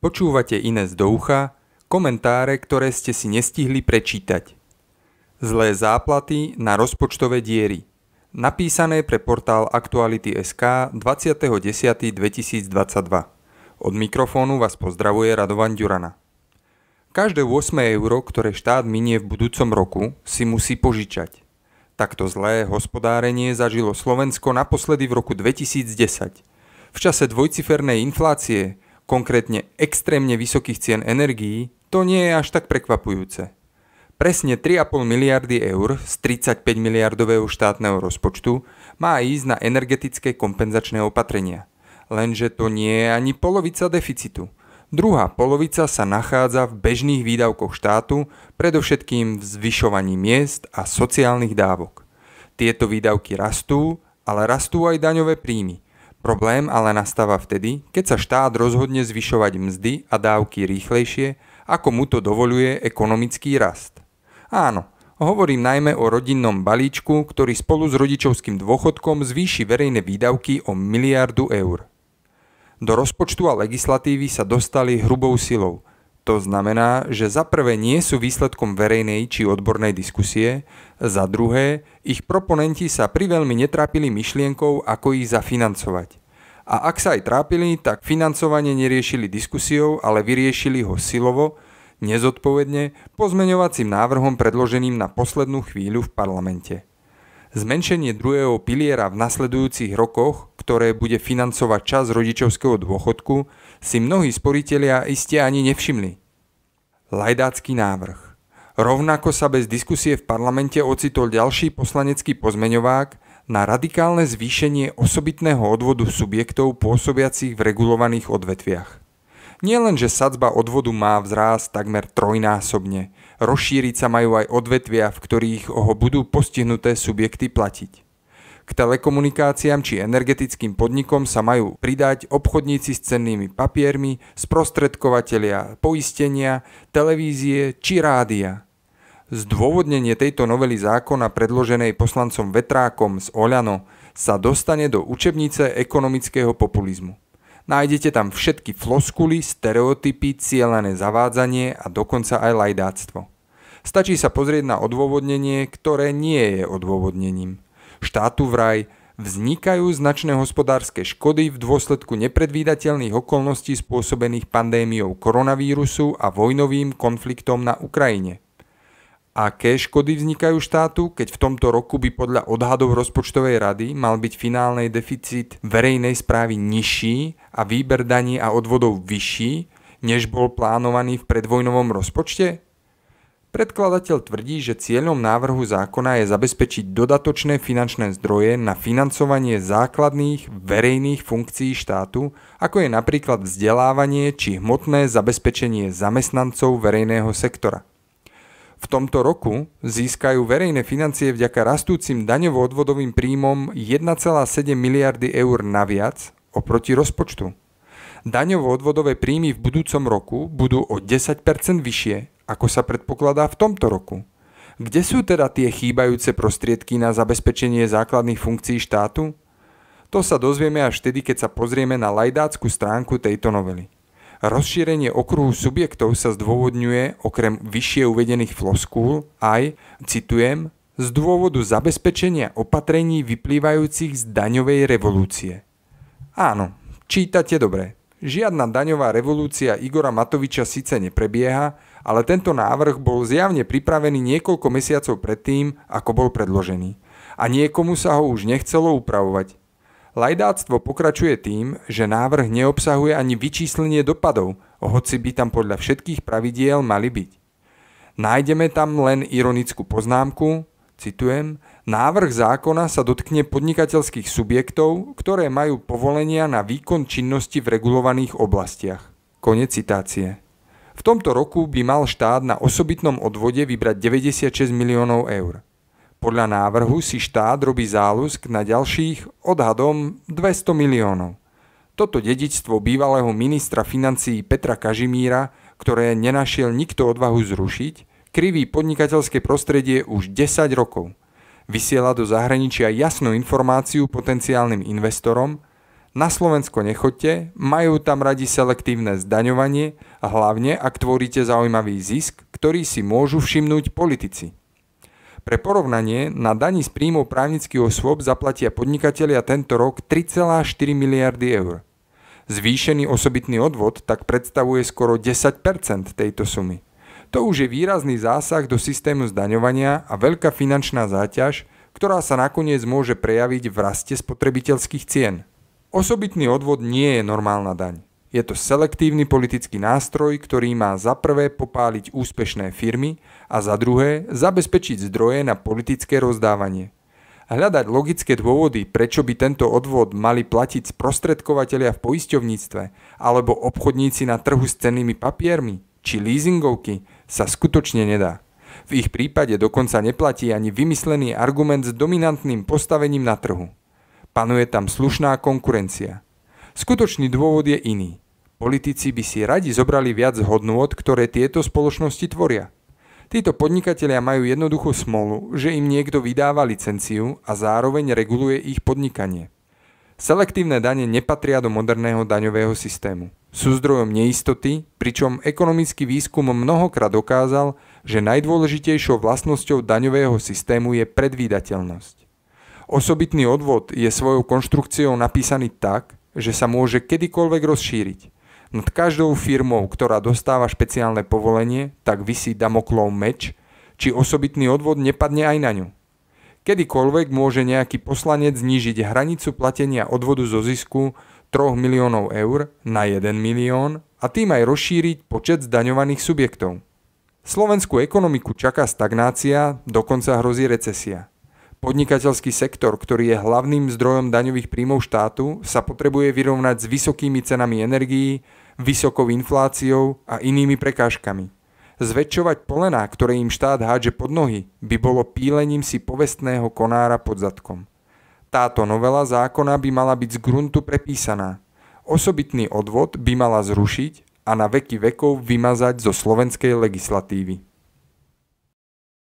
Počúvate iné do ucha, komentáre, ktoré ste si nestihli prečítať. Zlé záplaty na rozpočtové diery. Napísané pre portál Aktuality.sk 20.10.2022. Od mikrofónu vás pozdravuje Radovan Ďurana. Každé 8 euro, ktoré štát minie v budúcom roku, si musí požičať. Takto zlé hospodárenie zažilo Slovensko naposledy v roku 2010. V čase dvojcifernej inflácie konkrétne extrémne vysokých cien energií, to nie je až tak prekvapujúce. Presne 3,5 miliardy eur z 35 miliardového štátneho rozpočtu má ísť na energetické kompenzačné opatrenia. Lenže to nie je ani polovica deficitu. Druhá polovica sa nachádza v bežných výdavkoch štátu, predovšetkým v zvyšovaní miest a sociálnych dávok. Tieto výdavky rastú, ale rastú aj daňové príjmy – Problém ale nastáva vtedy, keď sa štát rozhodne zvyšovať mzdy a dávky rýchlejšie, ako mu to dovoluje ekonomický rast. Áno, hovorím najmä o rodinnom balíčku, ktorý spolu s rodičovským dôchodkom zvýši verejné výdavky o miliardu eur. Do rozpočtu a legislatívy sa dostali hrubou silou – to znamená, že za prvé nie sú výsledkom verejnej či odbornej diskusie, za druhé ich proponenti sa veľmi netrápili myšlienkou, ako ich zafinancovať. A ak sa aj trápili, tak financovanie neriešili diskusiou, ale vyriešili ho silovo, nezodpovedne, pozmeňovacím návrhom predloženým na poslednú chvíľu v parlamente. Zmenšenie druhého piliera v nasledujúcich rokoch, ktoré bude financovať čas rodičovského dôchodku, si mnohí sporiteľia iste ani nevšimli lajdácky návrh. Rovnako sa bez diskusie v parlamente ocitol ďalší poslanecký pozmeňovák na radikálne zvýšenie osobitného odvodu subjektov pôsobiacich v regulovaných odvetviach. len, že sadzba odvodu má vzrást takmer trojnásobne, rozšíriť sa majú aj odvetvia, v ktorých ho budú postihnuté subjekty platiť. K telekomunikáciám či energetickým podnikom sa majú pridať obchodníci s cennými papiermi, sprostredkovateľia poistenia, televízie či rádia. Zdôvodnenie tejto novely zákona predloženej poslancom Vetrákom z Oľano sa dostane do učebnice ekonomického populizmu. Nájdete tam všetky floskuly, stereotypy, cieľané zavádzanie a dokonca aj lajdáctvo. Stačí sa pozrieť na odôvodnenie, ktoré nie je odôvodnením štátu vraj vznikajú značné hospodárske škody v dôsledku nepredvídateľných okolností spôsobených pandémiou koronavírusu a vojnovým konfliktom na Ukrajine. Aké škody vznikajú štátu, keď v tomto roku by podľa odhadov rozpočtovej rady mal byť finálny deficit verejnej správy nižší a výber daní a odvodov vyšší, než bol plánovaný v predvojnovom rozpočte? Predkladateľ tvrdí, že cieľom návrhu zákona je zabezpečiť dodatočné finančné zdroje na financovanie základných verejných funkcií štátu, ako je napríklad vzdelávanie či hmotné zabezpečenie zamestnancov verejného sektora. V tomto roku získajú verejné financie vďaka rastúcim daňovo-odvodovým príjmom 1,7 miliardy eur naviac oproti rozpočtu. Daňovo-odvodové príjmy v budúcom roku budú o 10% vyššie ako sa predpokladá v tomto roku. Kde sú teda tie chýbajúce prostriedky na zabezpečenie základných funkcií štátu? To sa dozvieme až vtedy, keď sa pozrieme na lajdácku stránku tejto novely. Rozšírenie okruhu subjektov sa zdôvodňuje okrem vyššie uvedených floskúl aj, citujem, z dôvodu zabezpečenia opatrení vyplývajúcich z daňovej revolúcie. Áno, čítate dobre. Žiadna daňová revolúcia Igora Matoviča síce neprebieha, ale tento návrh bol zjavne pripravený niekoľko mesiacov predtým, ako bol predložený. A niekomu sa ho už nechcelo upravovať. Lajdáctvo pokračuje tým, že návrh neobsahuje ani vyčíslenie dopadov, hoci by tam podľa všetkých pravidiel mali byť. Nájdeme tam len ironickú poznámku, citujem, návrh zákona sa dotkne podnikateľských subjektov, ktoré majú povolenia na výkon činnosti v regulovaných oblastiach. Konec citácie. V tomto roku by mal štát na osobitnom odvode vybrať 96 miliónov eur. Podľa návrhu si štát robí záľusk na ďalších odhadom 200 miliónov. Toto dedičstvo bývalého ministra financií Petra Kažimíra, ktoré nenašiel nikto odvahu zrušiť, kriví podnikateľské prostredie už 10 rokov. Vysiela do zahraničia jasnú informáciu potenciálnym investorom – na Slovensko nechoďte, majú tam radi selektívne zdaňovanie, hlavne ak tvoríte zaujímavý zisk, ktorý si môžu všimnúť politici. Pre porovnanie, na daní z príjmov právnických osôb zaplatia podnikatelia tento rok 3,4 miliardy eur. Zvýšený osobitný odvod tak predstavuje skoro 10 tejto sumy. To už je výrazný zásah do systému zdaňovania a veľká finančná záťaž, ktorá sa nakoniec môže prejaviť v raste spotrebiteľských cien – Osobitný odvod nie je normálna daň. Je to selektívny politický nástroj, ktorý má za prvé popáliť úspešné firmy a za druhé zabezpečiť zdroje na politické rozdávanie. Hľadať logické dôvody, prečo by tento odvod mali platiť sprostredkovateľia v poisťovníctve alebo obchodníci na trhu s cennými papiermi či leasingovky, sa skutočne nedá. V ich prípade dokonca neplatí ani vymyslený argument s dominantným postavením na trhu. Panuje tam slušná konkurencia. Skutočný dôvod je iný. Politici by si radi zobrali viac hodnôt, ktoré tieto spoločnosti tvoria. Títo podnikatelia majú jednoduchú smolu, že im niekto vydáva licenciu a zároveň reguluje ich podnikanie. Selektívne dane nepatria do moderného daňového systému. Sú zdrojom neistoty, pričom ekonomický výskum mnohokrát dokázal, že najdôležitejšou vlastnosťou daňového systému je predvídateľnosť. Osobitný odvod je svojou konštrukciou napísaný tak, že sa môže kedykoľvek rozšíriť. Nad každou firmou, ktorá dostáva špeciálne povolenie, tak vysí Damoklov meč, či osobitný odvod nepadne aj na ňu. Kedykoľvek môže nejaký poslanec znížiť hranicu platenia odvodu zo zisku 3 miliónov eur na 1 milión a tým aj rozšíriť počet zdaňovaných subjektov. Slovenskú ekonomiku čaká stagnácia, dokonca hrozí recesia. Podnikateľský sektor, ktorý je hlavným zdrojom daňových príjmov štátu, sa potrebuje vyrovnať s vysokými cenami energií, vysokou infláciou a inými prekážkami. Zväčšovať polená, ktoré im štát hádže pod nohy, by bolo pílením si povestného konára pod zadkom. Táto novela zákona by mala byť z gruntu prepísaná. Osobitný odvod by mala zrušiť a na veky vekov vymazať zo slovenskej legislatívy.